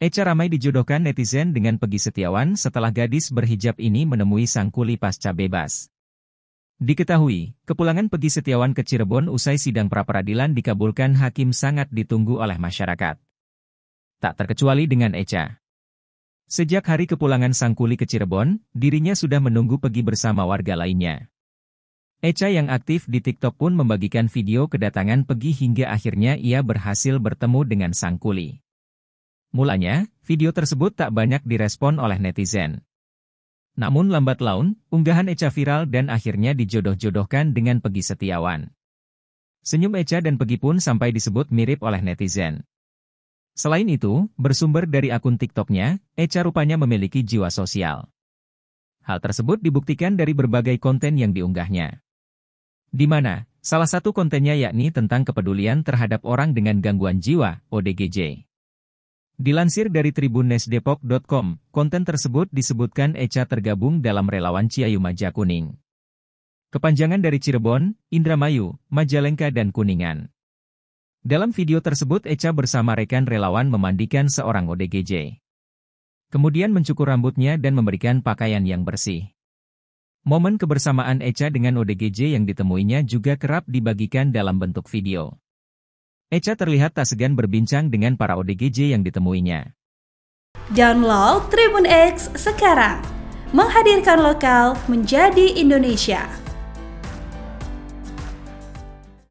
Eca ramai dijodohkan netizen dengan Pegi Setiawan setelah gadis berhijab ini menemui sang kuli pasca bebas. Diketahui, kepulangan Pegi Setiawan ke Cirebon usai sidang pra peradilan dikabulkan hakim sangat ditunggu oleh masyarakat. Tak terkecuali dengan Eca. Sejak hari kepulangan sang kuli ke Cirebon, dirinya sudah menunggu Pegi bersama warga lainnya. Eca yang aktif di TikTok pun membagikan video kedatangan Pegi hingga akhirnya ia berhasil bertemu dengan sang kuli. Mulanya, video tersebut tak banyak direspon oleh netizen. Namun lambat laun, unggahan Echa viral dan akhirnya dijodoh-jodohkan dengan Pegi Setiawan. Senyum Echa dan Pegi pun sampai disebut mirip oleh netizen. Selain itu, bersumber dari akun TikToknya, Echa rupanya memiliki jiwa sosial. Hal tersebut dibuktikan dari berbagai konten yang diunggahnya. Di mana, salah satu kontennya yakni tentang kepedulian terhadap orang dengan gangguan jiwa, ODGJ. Dilansir dari tribunesdepok.com, konten tersebut disebutkan Eca tergabung dalam relawan Ciayu Maja Kuning. Kepanjangan dari Cirebon, Indramayu, Majalengka dan Kuningan. Dalam video tersebut Eca bersama rekan relawan memandikan seorang ODGJ. Kemudian mencukur rambutnya dan memberikan pakaian yang bersih. Momen kebersamaan Eca dengan ODGJ yang ditemuinya juga kerap dibagikan dalam bentuk video. Echa terlihat tak segan berbincang dengan para ODGJ yang ditemuinya. Download Tribun X sekarang, menghadirkan lokal menjadi Indonesia.